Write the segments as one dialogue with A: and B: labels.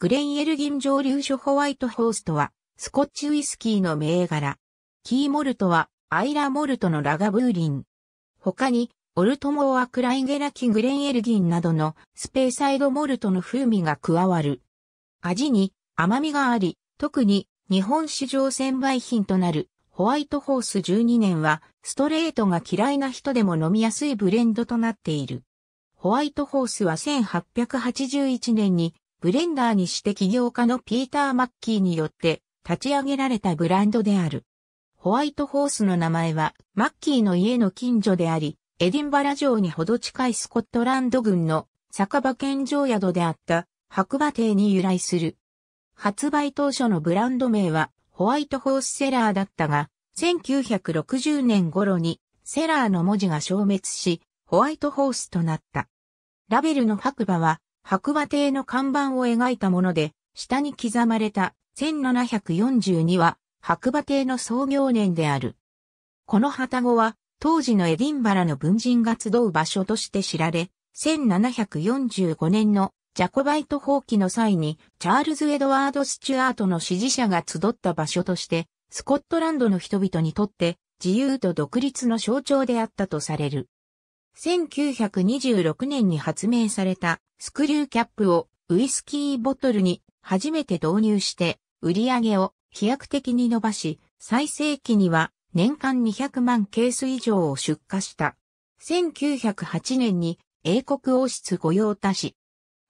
A: グレンエルギン蒸留所ホワイトホーストは、スコッチウイスキーの銘柄。キーモルトは、アイラモルトのラガブーリン。他に、オルトモアクライゲラキグレンエルギンなどのスペーサイドモルトの風味が加わる。味に甘みがあり、特に日本市場専売品となるホワイトホース12年はストレートが嫌いな人でも飲みやすいブレンドとなっている。ホワイトホースは1881年にブレンダーにして起業家のピーター・マッキーによって立ち上げられたブランドである。ホワイトホースの名前はマッキーの家の近所であり、エディンバラ城にほど近いスコットランド軍の酒場県城宿であった白馬邸に由来する。発売当初のブランド名はホワイトホースセラーだったが、1960年頃にセラーの文字が消滅し、ホワイトホースとなった。ラベルの白馬は白馬亭の看板を描いたもので、下に刻まれた1742は白馬亭の創業年である。この旅籠は当時のエディンバラの文人が集う場所として知られ、1745年のジャコバイト放棄の際にチャールズ・エドワード・スチュアートの支持者が集った場所として、スコットランドの人々にとって自由と独立の象徴であったとされる。1926年に発明されたスクリューキャップをウイスキーボトルに初めて導入して売り上げを飛躍的に伸ばし、最盛期には年間200万ケース以上を出荷した。1908年に英国王室御用達。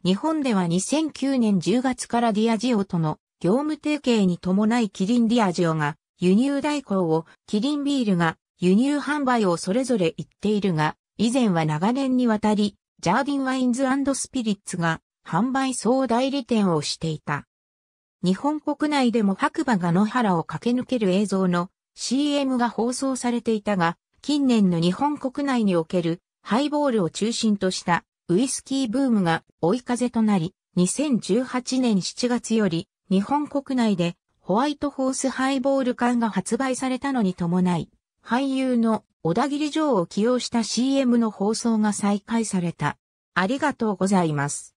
A: 日本では2009年10月からディアジオとの業務提携に伴いキリンディアジオが輸入代行を、キリンビールが輸入販売をそれぞれ言っているが、以前は長年にわたり、ジャーディンワインズスピリッツが販売総代理店をしていた。日本国内でも白馬が野原を駆け抜ける映像の CM が放送されていたが、近年の日本国内におけるハイボールを中心としたウイスキーブームが追い風となり、2018年7月より日本国内でホワイトホースハイボール缶が発売されたのに伴い、俳優の小田切城を起用した CM の放送が再開された。ありがとうございます。